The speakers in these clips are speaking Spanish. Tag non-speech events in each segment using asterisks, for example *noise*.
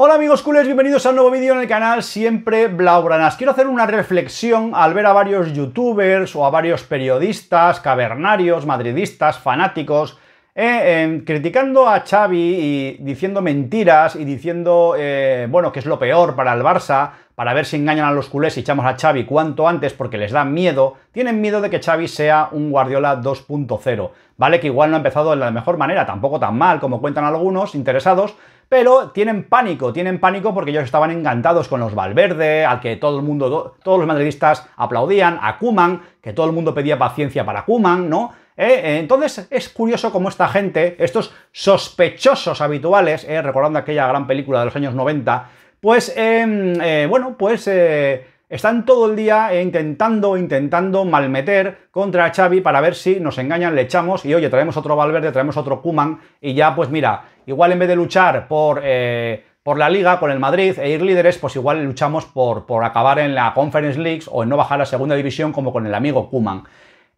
Hola amigos cooles, bienvenidos a un nuevo vídeo en el canal Siempre Blaugranas. Quiero hacer una reflexión al ver a varios youtubers o a varios periodistas, cavernarios, madridistas, fanáticos, eh, em, criticando a Xavi y diciendo mentiras y diciendo, eh, bueno, que es lo peor para el Barça, para ver si engañan a los culés y echamos a Xavi cuanto antes porque les da miedo, tienen miedo de que Xavi sea un Guardiola 2.0. Vale que igual no ha empezado de la mejor manera, tampoco tan mal como cuentan algunos interesados, pero tienen pánico, tienen pánico porque ellos estaban encantados con los Valverde, al que todo el mundo, todos los madridistas aplaudían, a Kuman, que todo el mundo pedía paciencia para Kuman, ¿no? ¿Eh? entonces es curioso cómo esta gente, estos sospechosos habituales, ¿eh? recordando aquella gran película de los años 90, pues, em, eh, bueno, pues están todo el día intentando, intentando malmeter contra Xavi para ver si nos engañan, le echamos y oye, traemos otro Valverde, traemos otro Kuman y ya pues mira, igual en vez de luchar por, por la liga, con el Madrid e ir líderes, pues igual luchamos por, por acabar en la Conference Leagues o en no bajar a la segunda división como con el amigo Kuman.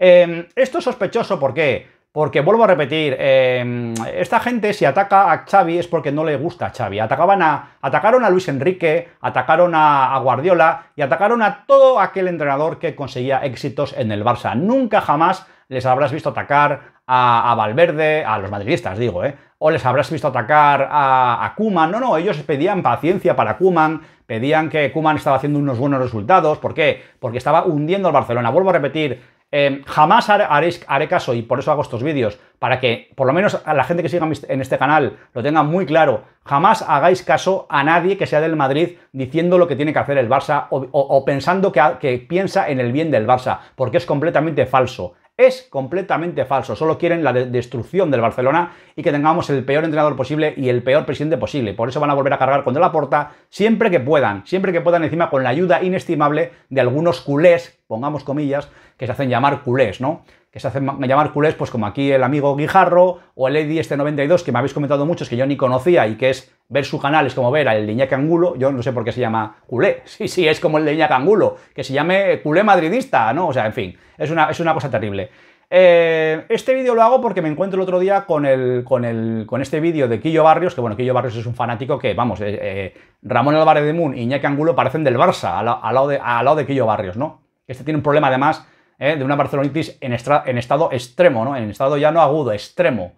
Em, esto es sospechoso, ¿por qué? Porque vuelvo a repetir, em, esta gente si ataca a Xavi es porque no le gusta a Xavi. Atacaban a, atacaron a Luis Enrique, atacaron a, Guardiola y atacaron a todo aquel entrenador que conseguía éxitos en el Barça. Nunca jamás les habrás visto atacar a, Valverde, a los madridistas digo, ¿eh? o les habrás visto atacar a, a Kuman. No, no, ellos pedían paciencia para Kuman, pedían que Kuman estaba haciendo unos buenos resultados. ¿Por qué? Porque estaba hundiendo al Barcelona. Vuelvo a repetir, eh, jamás haré, caso, y por eso hago estos vídeos, para que por lo menos a la gente que siga en este canal lo tenga muy claro, jamás hagáis caso a nadie que sea del Madrid diciendo lo que tiene que hacer el Barça o, pensando que, que piensa en el bien del Barça, porque es completamente falso. Es completamente falso. Solo quieren la destrucción del Barcelona y que tengamos el peor entrenador posible y el peor presidente posible. Por eso van a volver a cargar contra la porta siempre que puedan, siempre que puedan, encima con la ayuda inestimable de algunos culés, pongamos comillas, que se hacen llamar culés, ¿no? que se hacen llamar culés, pues como aquí el amigo Guijarro o el Eddie este 92, que me habéis comentado muchos, que yo ni conocía y que es ver su canal, es como ver al de Angulo, yo no sé por qué se llama culé, *laughs* sí, sí, es como el de Angulo, que se llame culé madridista, ¿no? O sea, en fin, es una, es una cosa terrible. Eh, este vídeo lo hago porque me encuentro el otro día con, el, con, el, con este vídeo de Quillo Barrios, que bueno, Quillo Barrios es un fanático que, vamos, eh, eh, Ramón Álvarez de Moon y Iñaki Angulo parecen del Barça, lado de, al lado de Quillo Barrios, ¿no? Este tiene un problema además ¿eh? de una barcelonitis en, estado extremo, ¿no? En estado ya no agudo, extremo.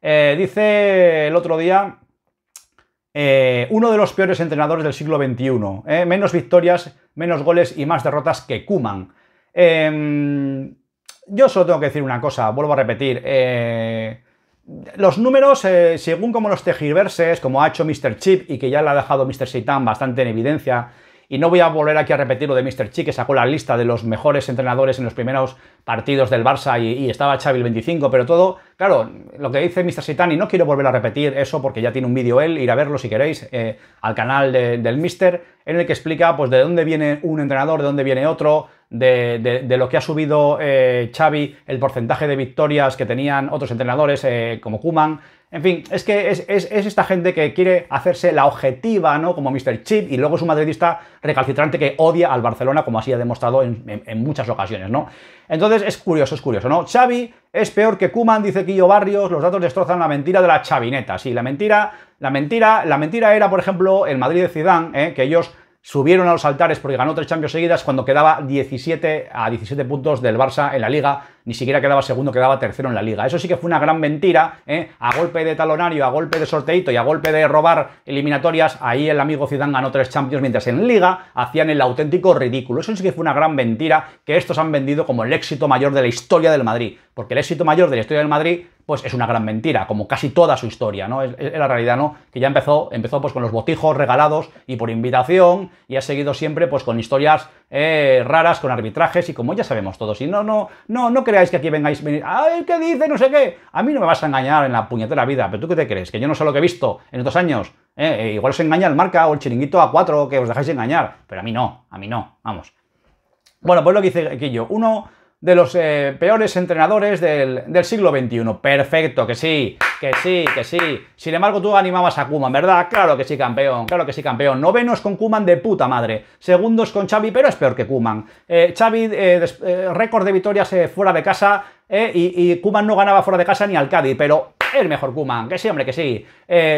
Eh, dice el otro día, eh, uno de los peores entrenadores del siglo XXI. Menos victorias, menos goles y más derrotas que Kuman. Em, yo solo tengo que decir una cosa, vuelvo a repetir. los números, según como los tejirverses, como ha hecho Mr. Chip y que ya le ha dejado Mr. Seitan bastante en evidencia y no voy a volver aquí a repetir lo de Mr. Chi, que sacó la lista de los mejores entrenadores en los primeros partidos del Barça y, estaba Xavi el 25, pero todo, claro, lo que dice Mr. Sitani, no quiero volver a repetir eso porque ya tiene un vídeo él, ir a verlo si queréis, eh, al canal del Mr., en el que explica pues, de dónde viene un entrenador, de dónde viene otro, de, lo que ha subido eh, Xavi, el porcentaje de victorias que tenían otros entrenadores eh, como Kuman. En fin, es que es, esta gente que quiere hacerse la objetiva, ¿no? Como Mr. Chip, y luego es un madridista recalcitrante que odia al Barcelona, como así ha demostrado en, en muchas ocasiones, ¿no? Entonces es curioso, es curioso, ¿no? Xavi es peor que Kuman, dice Quillo Barrios, los datos destrozan la mentira de la chavineta. Sí, la mentira, la mentira, la mentira era, por ejemplo, el Madrid de Zidane, eh, que ellos subieron a los altares porque ganó tres Champions seguidas cuando quedaba 17 a 17 puntos del Barça en la Liga, ni siquiera quedaba segundo, quedaba tercero en la Liga. Eso sí que fue una gran mentira, ¿eh? a golpe de talonario, a golpe de sorteito y a golpe de robar eliminatorias, ahí el amigo Zidane ganó tres Champions, mientras en Liga hacían el auténtico ridículo. Eso sí que fue una gran mentira que estos han vendido como el éxito mayor de la historia del Madrid, porque el éxito mayor de la historia del Madrid pues es una gran mentira, como casi toda su historia, ¿no? Es, la realidad, ¿no? Que ya empezó, empezó pues con los botijos regalados y por invitación, y ha seguido siempre pues con historias eh, raras, con arbitrajes, y como ya sabemos todos, y no, no, no, no creáis que aquí vengáis, venir, ¡ay, qué dice, no sé qué! A mí no me vas a engañar en la puñetera vida, pero ¿tú qué te crees? ¿Que yo no sé lo que he visto en estos años? ¿eh? Eh, igual os engaña el marca o el chiringuito a cuatro que os dejáis engañar, pero a mí no, a mí no, vamos. Bueno, pues lo que dice Quillo, uno de los eh, peores entrenadores del, del, siglo XXI. Perfecto, que sí, que sí, que sí. Sin embargo, tú animabas a Kuman, ¿verdad? Claro que sí, campeón, claro que sí, campeón. Novenos con Kuman de puta madre. Segundos con Xavi, pero es peor que Kuman. Eh, Xavi, eh, récord de victorias fuera de casa. y, y Kuman no ganaba fuera de casa ni al Cádiz, pero el mejor Kuman, que sí, hombre, que sí.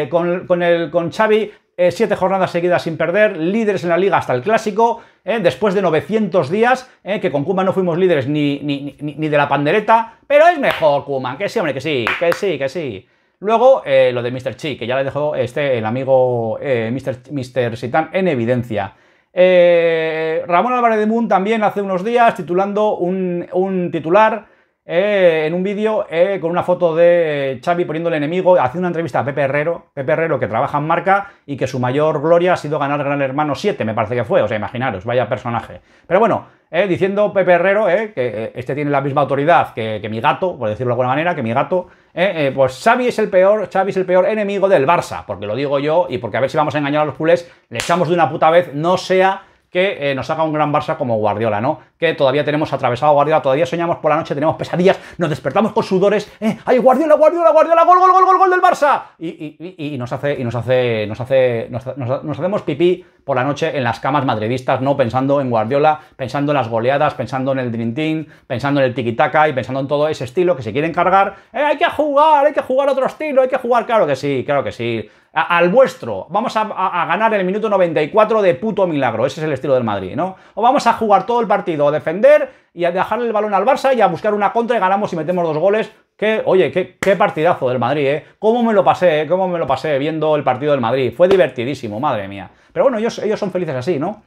con, con, el, con Xavi eh, siete jornadas seguidas sin perder, líderes en la liga hasta el clásico, eh, después de 900 días, eh, que con Kuman no fuimos líderes ni, ni, de la pandereta, pero es mejor Kuman, que sí, hombre, que sí, que sí, que sí. Luego, lo de Mr. Chi, que ya le dejó este, el amigo Mr. Mr. Sitán en evidencia. Ramón Álvarez de Moon también hace unos días titulando un, un titular eh, en un vídeo eh, con una foto de Xavi poniéndole enemigo, haciendo una entrevista a Pepe Herrero, Pepe Herrero que trabaja en marca y que su mayor gloria ha sido ganar Gran Hermano 7, me parece que fue, o sea, imaginaros, vaya personaje. Pero bueno, eh, diciendo Pepe Herrero que este tiene la misma autoridad que, mi gato, por decirlo de alguna manera, que mi gato, pues Xavi es el peor, Xavi es el peor enemigo del Barça, porque lo digo yo y porque a ver si vamos a engañar a los culés, le echamos de una puta vez, no sea que nos haga un gran Barça como Guardiola, ¿no? que todavía tenemos atravesado Guardiola, todavía soñamos por la noche, tenemos pesadillas, nos despertamos con sudores, eh, ¡ay, Guardiola, Guardiola, Guardiola, gol, gol, gol, gol, del Barça! Y, nos hace, y nos hace, nos hace, nos, hacemos pipí por la noche en las camas madridistas, ¿no? Pensando en Guardiola, pensando en las goleadas, pensando en el Dream pensando en el tiki-taka y pensando en todo ese estilo que se quieren cargar. Eh, hay que jugar, hay que jugar otro estilo, hay que jugar, claro que sí, claro que sí. al vuestro, vamos a, a ganar el minuto 94 de puto milagro, ese es el estilo del Madrid, ¿no? O vamos a jugar todo el partido defender y a dejar el balón al Barça y a buscar una contra y ganamos y metemos dos goles. Que, oye, qué, partidazo del Madrid, ¿eh? ¿Cómo me lo pasé, ¿eh? como me lo pasé viendo el partido del Madrid? Fue divertidísimo, madre mía. Pero bueno, ellos, ellos son felices así, ¿no?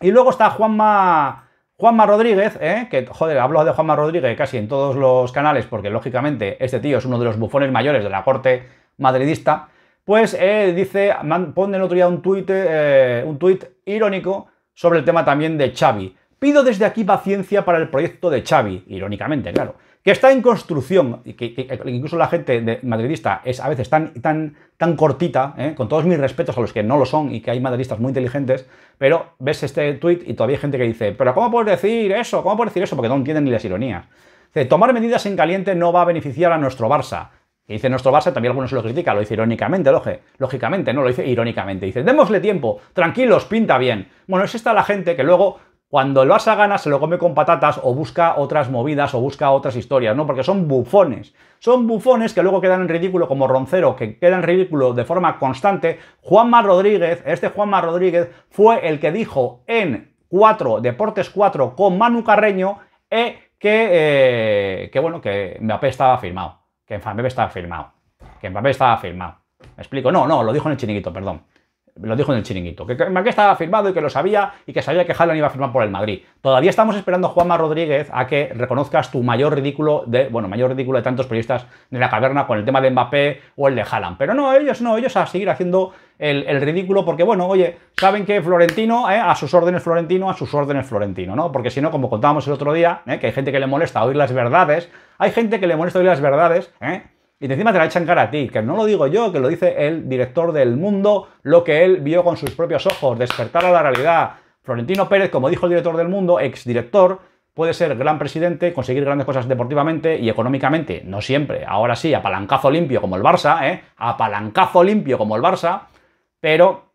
Y luego está Juanma... Juanma Rodríguez, ¿eh? que joder, hablo de Juanma Rodríguez casi en todos los canales, porque lógicamente este tío es uno de los bufones mayores de la corte madridista, pues eh, dice, pone el otro día un tuit, eh, un tuit irónico sobre el tema también de Xavi. Pido desde aquí paciencia para el proyecto de Xavi, irónicamente, claro, que está en construcción, y que, incluso la gente madridista es a veces tan, tan, cortita, ¿eh? con todos mis respetos a los que no lo son y que hay madridistas muy inteligentes, pero ves este tweet y todavía hay gente que dice, pero ¿cómo puedes decir eso? ¿Cómo puedes decir eso? Porque no entienden ni las ironías. Dice, tomar medidas en caliente no va a beneficiar a nuestro Barça. Que dice nuestro Barça, también algunos lo critican, lo dice irónicamente, loge, lógicamente, no, lo dice irónicamente. Dice, démosle tiempo, tranquilos, pinta bien. Bueno, es esta la gente que luego cuando el Barça gana, se lo come con patatas o busca otras movidas o busca otras historias, ¿no? Porque son bufones. Son bufones que luego quedan en ridículo, como Roncero, que quedan en ridículo de forma constante. Juanma Rodríguez, este Juanma Rodríguez, fue el que dijo en 4, Deportes 4, con Manu Carreño, eh, eh, que, bueno, que Mbappé estaba firmado. Que Mbappé estaba firmado. Que Mbappé estaba firmado. ¿Me explico? No, no, lo dijo en el chiniquito, perdón. Lo dijo en el chiringuito, que que estaba firmado y que lo sabía y que sabía que Haaland iba a firmar por el Madrid. Todavía estamos esperando, Juanma Rodríguez, a que reconozcas tu mayor ridículo de, bueno, mayor ridículo de tantos periodistas de la caverna con el tema de Mbappé o el de Haaland. Pero no, ellos no, ellos a seguir haciendo el, el ridículo porque, bueno, oye, saben que Florentino, eh, a sus órdenes Florentino, a sus órdenes Florentino, ¿no? Porque si no, como contábamos el otro día, eh, que hay gente que le molesta oír las verdades, hay gente que le molesta oír las verdades, ¿eh? Y encima te la echan cara a ti, que no lo digo yo, que lo dice el director del mundo, lo que él vio con sus propios ojos, despertar a la realidad. Florentino Pérez, como dijo el director del mundo, exdirector, puede ser gran presidente, conseguir grandes cosas deportivamente y económicamente, no siempre, ahora sí, apalancazo limpio como el Barça, ¿eh? Apalancazo limpio como el Barça, pero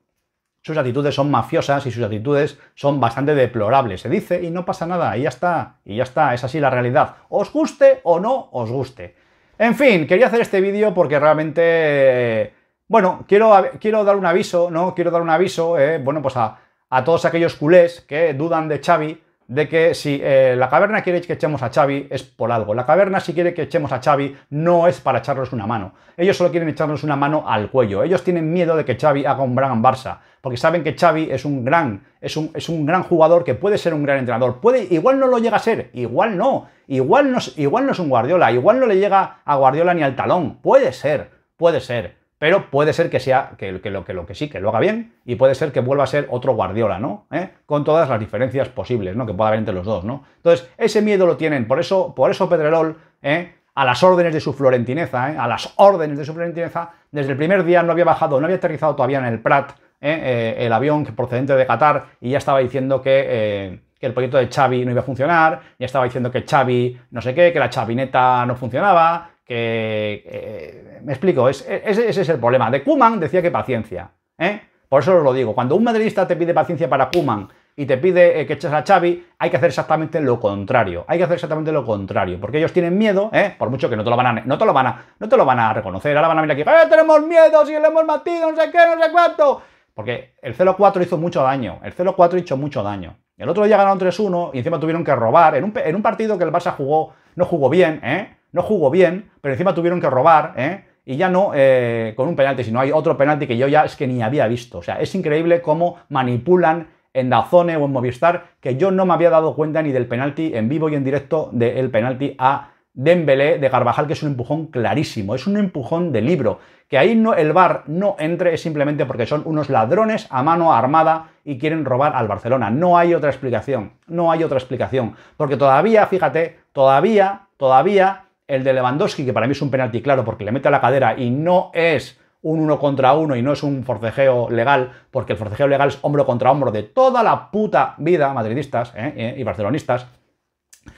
sus actitudes son mafiosas y sus actitudes son bastante deplorables, se dice, y no pasa nada, y ya está, y ya está, es así la realidad, os guste o no os guste. En fin, quería hacer este vídeo porque realmente, bueno, quiero, quiero dar un aviso, ¿no? Quiero dar un aviso, eh, bueno, pues a, a todos aquellos culés que dudan de Xavi, de que si eh, la caverna quiere que echemos a Xavi es por algo. La caverna si quiere que echemos a Xavi no es para echarnos una mano. Ellos solo quieren echarnos una mano al cuello. Ellos tienen miedo de que Xavi haga un gran Barça, porque saben que Xavi es un gran es un, gran jugador que puede ser un gran entrenador. Puede igual no lo llega a ser, igual no. Igual no, igual no es un Guardiola, igual no le llega a Guardiola ni al talón. Puede ser, puede ser pero puede ser que sea que, lo, que, lo, que sí, que lo haga bien, y puede ser que vuelva a ser otro Guardiola, ¿no? ¿Eh? Con todas las diferencias posibles, ¿no? Que pueda haber entre los dos, ¿no? Entonces, ese miedo lo tienen, por eso, por eso Pedrerol, ¿eh? a las órdenes de su florentineza, ¿eh? a las órdenes de su florentineza, desde el primer día no había bajado, no había aterrizado todavía en el Prat, el avión procedente de Qatar, y ya estaba diciendo que que el proyecto de Xavi no iba a funcionar, ya estaba diciendo que Xavi no sé qué, que la chavineta no funcionaba, que... Eh, me explico, ese es el problema. De Kuman decía que paciencia. ¿eh? Por eso os lo digo, cuando un madridista te pide paciencia para Kuman y te pide eh, que eches a Xavi, hay que hacer exactamente lo contrario. Hay que hacer exactamente lo contrario, porque ellos tienen miedo, ¿eh? por mucho que no te lo van a, no te lo van a, no te lo van a reconocer. Ahora van a venir aquí, tenemos miedo si le hemos matido, no sé qué, no sé cuánto. Porque el 0-4 hizo mucho daño, el 0-4 hizo mucho daño. El otro día ganaron 3-1 y encima tuvieron que robar en un, en un partido que el Barça jugó, no jugó bien, ¿eh? no jugó bien, pero encima tuvieron que robar, ¿eh? Y ya no eh, con un penalti, sino hay otro penalti que yo ya es que ni había visto. O sea, es increíble cómo manipulan en Dazone o en Movistar, que yo no me había dado cuenta ni del penalti en vivo y en directo del penalti a Dembélé de Carvajal, que es un empujón clarísimo, es un empujón de libro. Que ahí no, el bar no entre es simplemente porque son unos ladrones a mano armada y quieren robar al Barcelona. No hay otra explicación, no hay otra explicación. Porque todavía, fíjate, todavía, todavía el de Lewandowski, que para mí es un penalti claro porque le mete a la cadera y no es un uno contra uno y no es un forcejeo legal, porque el forcejeo legal es hombro contra hombro de toda la puta vida, madridistas eh, eh, y barcelonistas.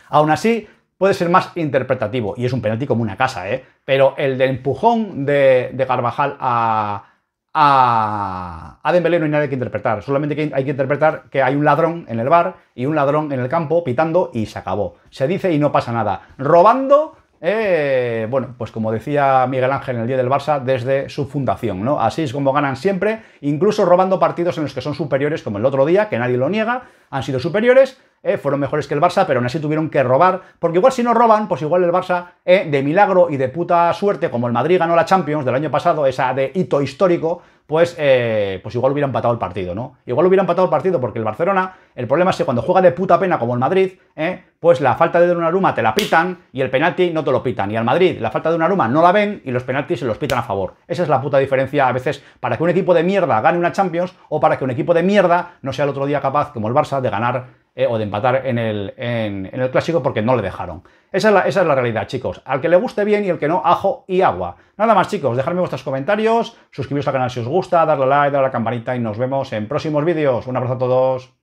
Aún así, puede ser más interpretativo y es un penalti como una casa, ¿eh? pero el del empujón de, de Carvajal a, a, a Dembélé no hay nada que interpretar, solamente que hay que interpretar que hay un ladrón en el bar y un ladrón en el campo pitando y se acabó. Se dice y no pasa nada. Robando eh, bueno, pues como decía Miguel Ángel en el día del Barça, desde su fundación, ¿no? Así es como ganan siempre, incluso robando partidos en los que son superiores, como el otro día, que nadie lo niega, han sido superiores, eh, fueron mejores que el Barça, pero aún así tuvieron que robar, porque igual si no roban, pues igual el Barça, eh, de milagro y de puta suerte, como el Madrid ganó la Champions del año pasado, esa de hito histórico, pues, eh, pues igual hubiera empatado el partido, ¿no? Igual hubiera empatado el partido porque el Barcelona, el problema es que cuando juega de puta pena como el Madrid, ¿eh? pues la falta de Donnarumma te la pitan y el penalti no te lo pitan. Y al Madrid la falta de Donnarumma no la ven y los penaltis se los pitan a favor. Esa es la puta diferencia a veces para que un equipo de mierda gane una Champions o para que un equipo de mierda no sea el otro día capaz, como el Barça, de ganar eh, o de empatar en el, en, el, clásico porque no le dejaron. Esa es, la, esa es la realidad, chicos. Al que le guste bien y al que no, ajo y agua. Nada más, chicos. Dejadme vuestros comentarios, suscribiros al canal si os gusta, darle like, darle a la campanita y nos vemos en próximos vídeos. Un abrazo a todos.